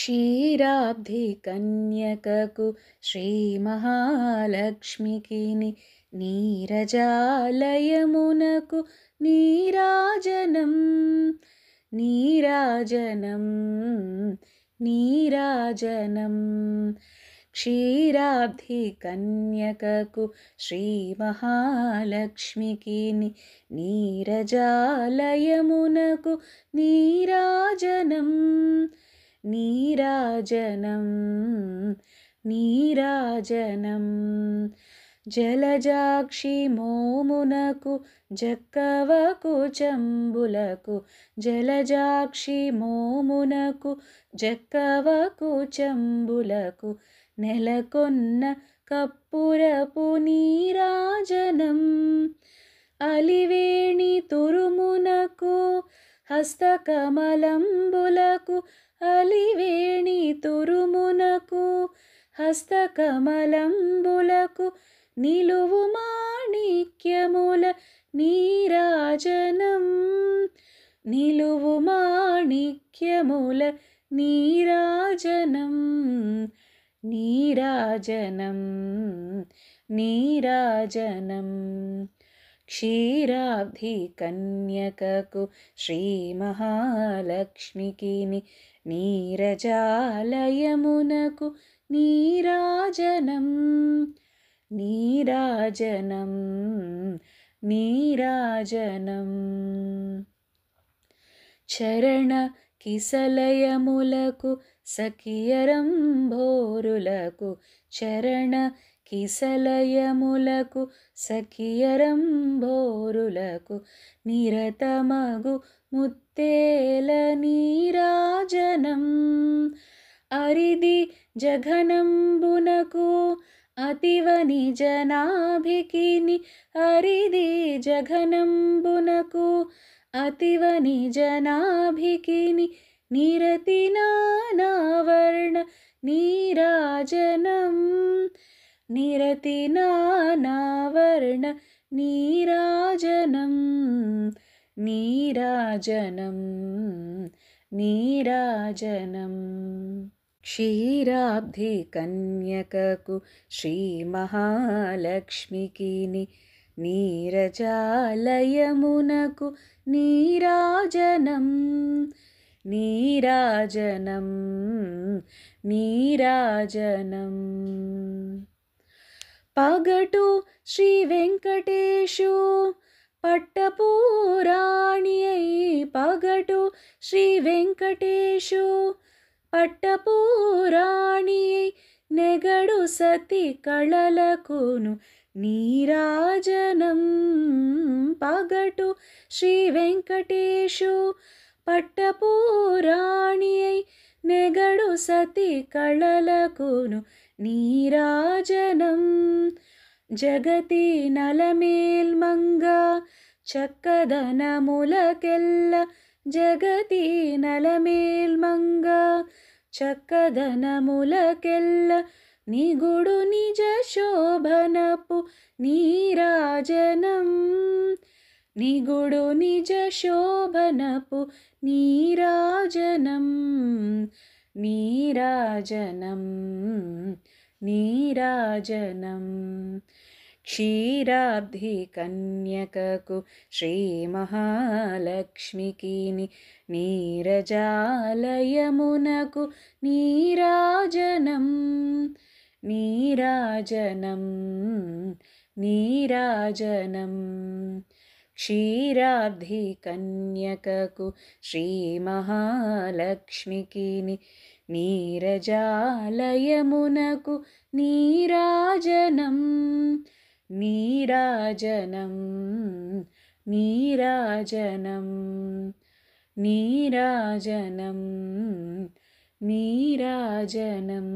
श्रीमहालक्ष्मिकिनि नीरजालयमुनकु नीराजनं नीराजनं नीराजनं श्रीमहालक्ष्मिकिनि नीरजालयमुनकु नीराजनम् నీరాజనం నీరాజనం జలజాక్షి మోమునకు జక్కవకు చంబులకు జలజాక్షి మోమునకు జక్కవకు చంబులకు నెలకొన్న కప్పురపు నీరాజనం అలివేణి తురుమునకు హస్తకమలంబులకు అలివేణి తురుమునకు హస్తకమలంబులకు నిలువు మాణిక్యముల నీరాజనం నిలువు మాణిక్యముల నీరాజనం నీరాజనం నీరాజనం క్షీరాబ్ధి కన్యకకు శ్రీ మహాలక్ష్మికిని నీరజాలయమునకు నీరాజనం నీరాజనం నీరాజనం చరణ కిసలయములకు భోరులకు చరణ కిసలయములకు సఖియరంభోరులకు నిరతమగు ముత్తేల నీరాజనం అరిది జఘనంబునకు అతివ నిజనాభికిని అరిది జఘనంబునకు అతివ నిజనాభికిని నిరతి నానావర్ణ నీరాజనం नीराजनम् नीराजनं नीराजनं श्रीमहालक्ष्मिकिनि नीरजालयमुनकु नीराजनं नीराजनं नीराजनम् పగటూ శ్రీ వెంకటేషు పట్టపూరాణీయై పగటూ శ్రీ వెంకటేషు పట్టపూరాణీయై నగడు సతికలలకును నీరాజనం పగటూ శ్రీ వెంకటేషు పట్టపూరాణీయై నెగడు సతి కళలకును నీరాజనం జగతి నలమేల్మంగ చక్కదనములకెల్ల జగతి నలమేల్మంగ చక్కదనములకెల్ల నిగుడు నిజ శోభనపు నీరాజనం निगुडो निजशोभनपु नीराजनं नीराजनं नीराजनं क्षीराब्धिकन्यककुश्रीमहालक्ष्मीकिनि नीरजालयमुनकु नीराजनं नीराजनं नीराजनम् క్షీరాబ్ధి కన్యకకు శ్రీ మహాలక్ష్మికిని నీరజాలయమునకు నీరాజనం నీరాజనం నీరాజనం నీరాజనం నీరాజనం